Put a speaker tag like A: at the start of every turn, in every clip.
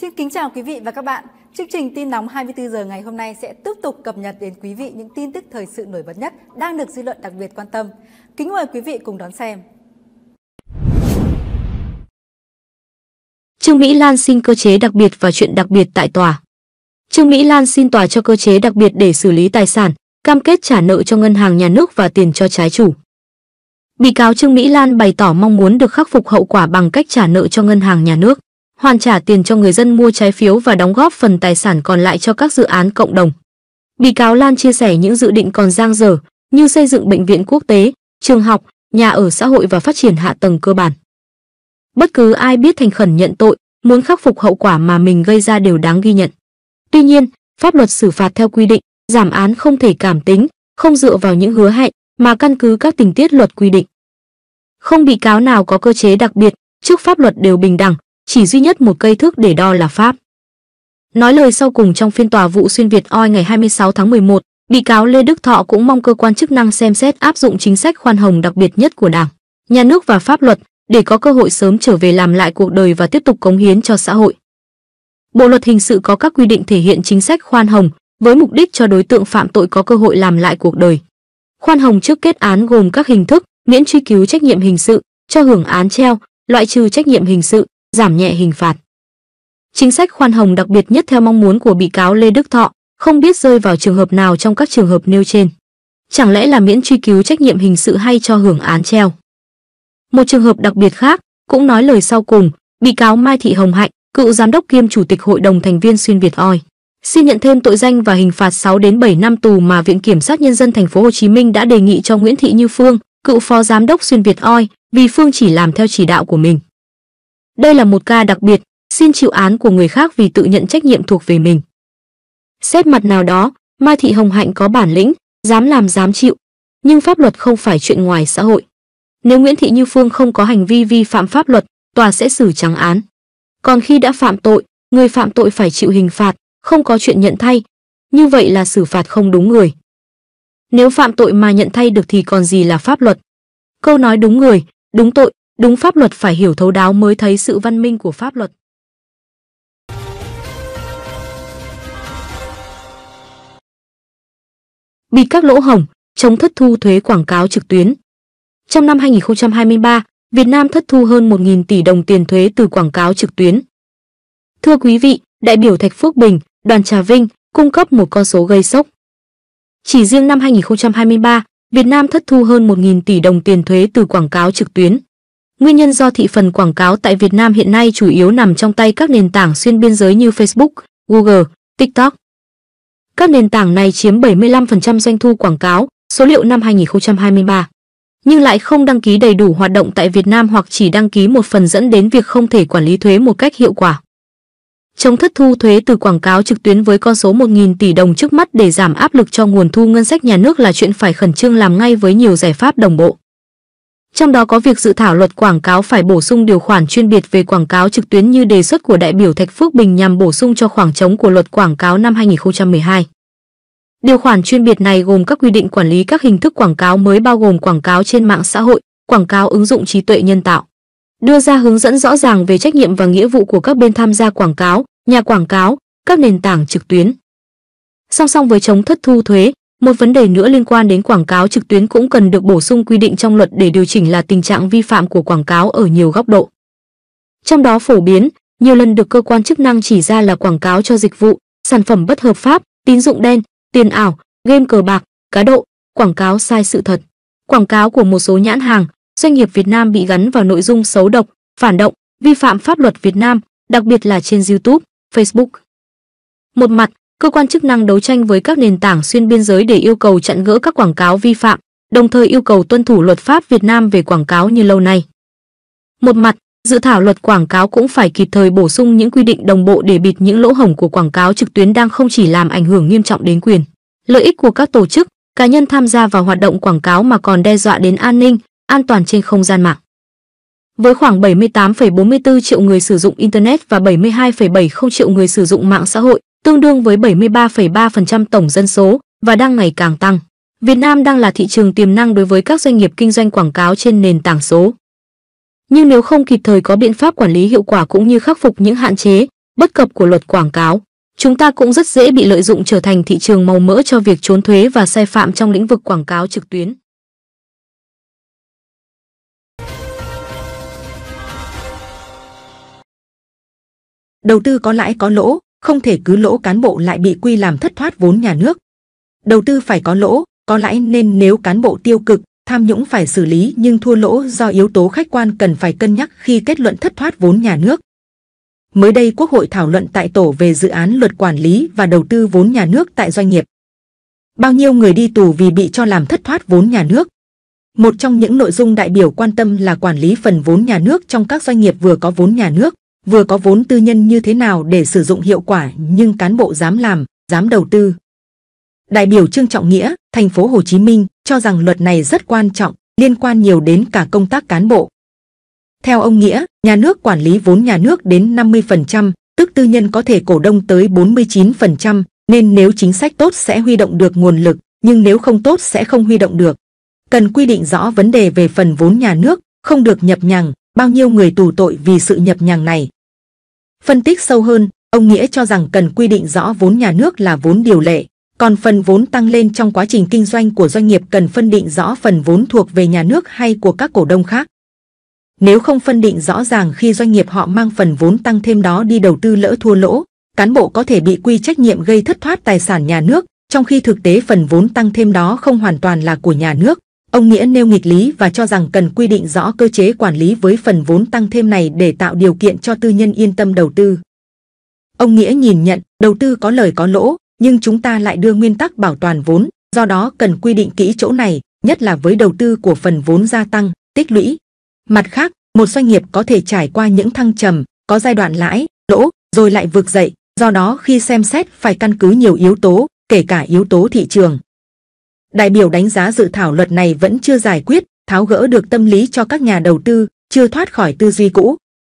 A: Xin kính chào quý vị và các bạn. Chương trình tin nóng 24 giờ ngày hôm nay sẽ tiếp tục cập nhật đến quý vị những tin tức thời sự nổi bật nhất đang được dư luận đặc biệt quan tâm. Kính mời quý vị cùng đón xem.
B: Trương Mỹ Lan xin cơ chế đặc biệt và chuyện đặc biệt tại tòa. Trương Mỹ Lan xin tòa cho cơ chế đặc biệt để xử lý tài sản, cam kết trả nợ cho ngân hàng nhà nước và tiền cho trái chủ. Bị cáo Trương Mỹ Lan bày tỏ mong muốn được khắc phục hậu quả bằng cách trả nợ cho ngân hàng nhà nước hoàn trả tiền cho người dân mua trái phiếu và đóng góp phần tài sản còn lại cho các dự án cộng đồng. Bị cáo Lan chia sẻ những dự định còn dang dở như xây dựng bệnh viện quốc tế, trường học, nhà ở xã hội và phát triển hạ tầng cơ bản. Bất cứ ai biết thành khẩn nhận tội, muốn khắc phục hậu quả mà mình gây ra đều đáng ghi nhận. Tuy nhiên, pháp luật xử phạt theo quy định, giảm án không thể cảm tính, không dựa vào những hứa hẹn mà căn cứ các tình tiết luật quy định. Không bị cáo nào có cơ chế đặc biệt, trước pháp luật đều bình đẳng, chỉ duy nhất một cây thước để đo là pháp. Nói lời sau cùng trong phiên tòa vụ xuyên Việt Oi ngày 26 tháng 11, bị cáo Lê Đức Thọ cũng mong cơ quan chức năng xem xét áp dụng chính sách khoan hồng đặc biệt nhất của Đảng, nhà nước và pháp luật để có cơ hội sớm trở về làm lại cuộc đời và tiếp tục cống hiến cho xã hội. Bộ luật hình sự có các quy định thể hiện chính sách khoan hồng với mục đích cho đối tượng phạm tội có cơ hội làm lại cuộc đời. Khoan hồng trước kết án gồm các hình thức miễn truy cứu trách nhiệm hình sự, cho hưởng án treo, loại trừ trách nhiệm hình sự, giảm nhẹ hình phạt. Chính sách khoan hồng đặc biệt nhất theo mong muốn của bị cáo Lê Đức Thọ, không biết rơi vào trường hợp nào trong các trường hợp nêu trên. Chẳng lẽ là miễn truy cứu trách nhiệm hình sự hay cho hưởng án treo? Một trường hợp đặc biệt khác, cũng nói lời sau cùng, bị cáo Mai Thị Hồng Hạnh, cựu giám đốc kiêm chủ tịch hội đồng thành viên xuyên Việt Oi, xin nhận thêm tội danh và hình phạt 6 đến 7 năm tù mà Viện kiểm sát nhân dân thành phố Hồ Chí Minh đã đề nghị cho Nguyễn Thị Như Phương, cựu phó giám đốc xuyên Việt Oi, vì Phương chỉ làm theo chỉ đạo của mình. Đây là một ca đặc biệt, xin chịu án của người khác vì tự nhận trách nhiệm thuộc về mình. Xét mặt nào đó, Mai Thị Hồng Hạnh có bản lĩnh, dám làm dám chịu, nhưng pháp luật không phải chuyện ngoài xã hội. Nếu Nguyễn Thị Như Phương không có hành vi vi phạm pháp luật, tòa sẽ xử trắng án. Còn khi đã phạm tội, người phạm tội phải chịu hình phạt, không có chuyện nhận thay. Như vậy là xử phạt không đúng người. Nếu phạm tội mà nhận thay được thì còn gì là pháp luật? Câu nói đúng người, đúng tội, Đúng pháp luật phải hiểu thấu đáo mới thấy sự văn minh của pháp luật. bị các lỗ hổng, chống thất thu thuế quảng cáo trực tuyến. Trong năm 2023, Việt Nam thất thu hơn 1.000 tỷ đồng tiền thuế từ quảng cáo trực tuyến. Thưa quý vị, đại biểu Thạch Phước Bình, đoàn Trà Vinh cung cấp một con số gây sốc. Chỉ riêng năm 2023, Việt Nam thất thu hơn 1.000 tỷ đồng tiền thuế từ quảng cáo trực tuyến. Nguyên nhân do thị phần quảng cáo tại Việt Nam hiện nay chủ yếu nằm trong tay các nền tảng xuyên biên giới như Facebook, Google, TikTok. Các nền tảng này chiếm 75% doanh thu quảng cáo, số liệu năm 2023. Nhưng lại không đăng ký đầy đủ hoạt động tại Việt Nam hoặc chỉ đăng ký một phần dẫn đến việc không thể quản lý thuế một cách hiệu quả. Chống thất thu thuế từ quảng cáo trực tuyến với con số 1.000 tỷ đồng trước mắt để giảm áp lực cho nguồn thu ngân sách nhà nước là chuyện phải khẩn trương làm ngay với nhiều giải pháp đồng bộ trong đó có việc dự thảo luật quảng cáo phải bổ sung điều khoản chuyên biệt về quảng cáo trực tuyến như đề xuất của đại biểu Thạch Phước Bình nhằm bổ sung cho khoảng trống của luật quảng cáo năm 2012. Điều khoản chuyên biệt này gồm các quy định quản lý các hình thức quảng cáo mới bao gồm quảng cáo trên mạng xã hội, quảng cáo ứng dụng trí tuệ nhân tạo. Đưa ra hướng dẫn rõ ràng về trách nhiệm và nghĩa vụ của các bên tham gia quảng cáo, nhà quảng cáo, các nền tảng trực tuyến. Song song với chống thất thu thuế, một vấn đề nữa liên quan đến quảng cáo trực tuyến cũng cần được bổ sung quy định trong luật để điều chỉnh là tình trạng vi phạm của quảng cáo ở nhiều góc độ. Trong đó phổ biến, nhiều lần được cơ quan chức năng chỉ ra là quảng cáo cho dịch vụ, sản phẩm bất hợp pháp, tín dụng đen, tiền ảo, game cờ bạc, cá độ, quảng cáo sai sự thật. Quảng cáo của một số nhãn hàng, doanh nghiệp Việt Nam bị gắn vào nội dung xấu độc, phản động, vi phạm pháp luật Việt Nam, đặc biệt là trên YouTube, Facebook. Một mặt, cơ quan chức năng đấu tranh với các nền tảng xuyên biên giới để yêu cầu chặn gỡ các quảng cáo vi phạm, đồng thời yêu cầu tuân thủ luật pháp Việt Nam về quảng cáo như lâu nay. Một mặt, dự thảo luật quảng cáo cũng phải kịp thời bổ sung những quy định đồng bộ để bịt những lỗ hổng của quảng cáo trực tuyến đang không chỉ làm ảnh hưởng nghiêm trọng đến quyền, lợi ích của các tổ chức, cá nhân tham gia vào hoạt động quảng cáo mà còn đe dọa đến an ninh, an toàn trên không gian mạng. Với khoảng 78,44 triệu người sử dụng Internet và 72,70 triệu người sử dụng mạng xã hội, tương đương với 73,3% tổng dân số và đang ngày càng tăng. Việt Nam đang là thị trường tiềm năng đối với các doanh nghiệp kinh doanh quảng cáo trên nền tảng số. Nhưng nếu không kịp thời có biện pháp quản lý hiệu quả cũng như khắc phục những hạn chế, bất cập của luật quảng cáo, chúng ta cũng rất dễ bị lợi dụng trở thành thị trường màu mỡ cho việc trốn thuế và sai phạm trong lĩnh vực quảng cáo trực tuyến. Đầu
A: tư có lãi có lỗ không thể cứ lỗ cán bộ lại bị quy làm thất thoát vốn nhà nước. Đầu tư phải có lỗ, có lãi nên nếu cán bộ tiêu cực, tham nhũng phải xử lý nhưng thua lỗ do yếu tố khách quan cần phải cân nhắc khi kết luận thất thoát vốn nhà nước. Mới đây Quốc hội thảo luận tại tổ về dự án luật quản lý và đầu tư vốn nhà nước tại doanh nghiệp. Bao nhiêu người đi tù vì bị cho làm thất thoát vốn nhà nước? Một trong những nội dung đại biểu quan tâm là quản lý phần vốn nhà nước trong các doanh nghiệp vừa có vốn nhà nước vừa có vốn tư nhân như thế nào để sử dụng hiệu quả nhưng cán bộ dám làm, dám đầu tư. Đại biểu Trương Trọng Nghĩa, thành phố Hồ Chí Minh cho rằng luật này rất quan trọng, liên quan nhiều đến cả công tác cán bộ. Theo ông Nghĩa, nhà nước quản lý vốn nhà nước đến 50%, tức tư nhân có thể cổ đông tới 49%, nên nếu chính sách tốt sẽ huy động được nguồn lực, nhưng nếu không tốt sẽ không huy động được. Cần quy định rõ vấn đề về phần vốn nhà nước, không được nhập nhằng, bao nhiêu người tù tội vì sự nhập nhằng này. Phân tích sâu hơn, ông Nghĩa cho rằng cần quy định rõ vốn nhà nước là vốn điều lệ, còn phần vốn tăng lên trong quá trình kinh doanh của doanh nghiệp cần phân định rõ phần vốn thuộc về nhà nước hay của các cổ đông khác. Nếu không phân định rõ ràng khi doanh nghiệp họ mang phần vốn tăng thêm đó đi đầu tư lỡ thua lỗ, cán bộ có thể bị quy trách nhiệm gây thất thoát tài sản nhà nước, trong khi thực tế phần vốn tăng thêm đó không hoàn toàn là của nhà nước. Ông Nghĩa nêu nghịch lý và cho rằng cần quy định rõ cơ chế quản lý với phần vốn tăng thêm này để tạo điều kiện cho tư nhân yên tâm đầu tư. Ông Nghĩa nhìn nhận, đầu tư có lời có lỗ, nhưng chúng ta lại đưa nguyên tắc bảo toàn vốn, do đó cần quy định kỹ chỗ này, nhất là với đầu tư của phần vốn gia tăng, tích lũy. Mặt khác, một doanh nghiệp có thể trải qua những thăng trầm, có giai đoạn lãi, lỗ, rồi lại vượt dậy, do đó khi xem xét phải căn cứ nhiều yếu tố, kể cả yếu tố thị trường, Đại biểu đánh giá dự thảo luật này vẫn chưa giải quyết, tháo gỡ được tâm lý cho các nhà đầu tư, chưa thoát khỏi tư duy cũ.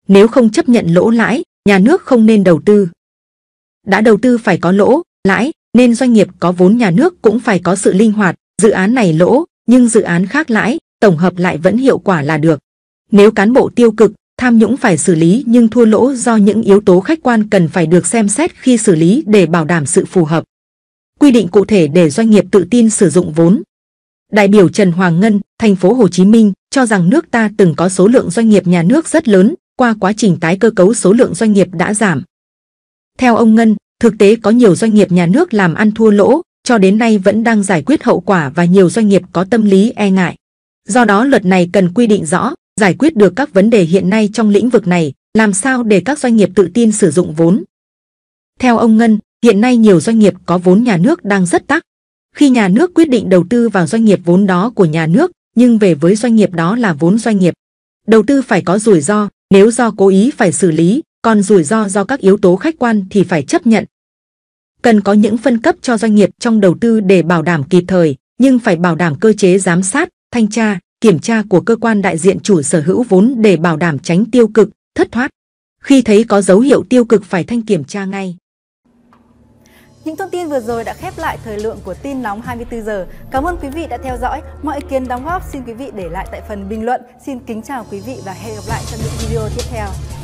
A: Nếu không chấp nhận lỗ lãi, nhà nước không nên đầu tư. Đã đầu tư phải có lỗ, lãi, nên doanh nghiệp có vốn nhà nước cũng phải có sự linh hoạt, dự án này lỗ, nhưng dự án khác lãi, tổng hợp lại vẫn hiệu quả là được. Nếu cán bộ tiêu cực, tham nhũng phải xử lý nhưng thua lỗ do những yếu tố khách quan cần phải được xem xét khi xử lý để bảo đảm sự phù hợp quy định cụ thể để doanh nghiệp tự tin sử dụng vốn. Đại biểu Trần Hoàng Ngân, thành phố Hồ Chí Minh, cho rằng nước ta từng có số lượng doanh nghiệp nhà nước rất lớn, qua quá trình tái cơ cấu số lượng doanh nghiệp đã giảm. Theo ông Ngân, thực tế có nhiều doanh nghiệp nhà nước làm ăn thua lỗ, cho đến nay vẫn đang giải quyết hậu quả và nhiều doanh nghiệp có tâm lý e ngại. Do đó luật này cần quy định rõ, giải quyết được các vấn đề hiện nay trong lĩnh vực này, làm sao để các doanh nghiệp tự tin sử dụng vốn. Theo ông Ngân, hiện nay nhiều doanh nghiệp có vốn nhà nước đang rất tắc. Khi nhà nước quyết định đầu tư vào doanh nghiệp vốn đó của nhà nước, nhưng về với doanh nghiệp đó là vốn doanh nghiệp. Đầu tư phải có rủi ro, nếu do cố ý phải xử lý, còn rủi ro do các yếu tố khách quan thì phải chấp nhận. Cần có những phân cấp cho doanh nghiệp trong đầu tư để bảo đảm kịp thời, nhưng phải bảo đảm cơ chế giám sát, thanh tra, kiểm tra của cơ quan đại diện chủ sở hữu vốn để bảo đảm tránh tiêu cực, thất thoát. Khi thấy có dấu hiệu tiêu cực phải thanh kiểm tra ngay. Những thông tin vừa rồi đã khép lại thời lượng của tin nóng 24 giờ. Cảm ơn quý vị đã theo dõi. Mọi ý kiến đóng góp xin quý vị để lại tại phần bình luận. Xin kính chào quý vị và hẹn gặp lại trong những video tiếp theo.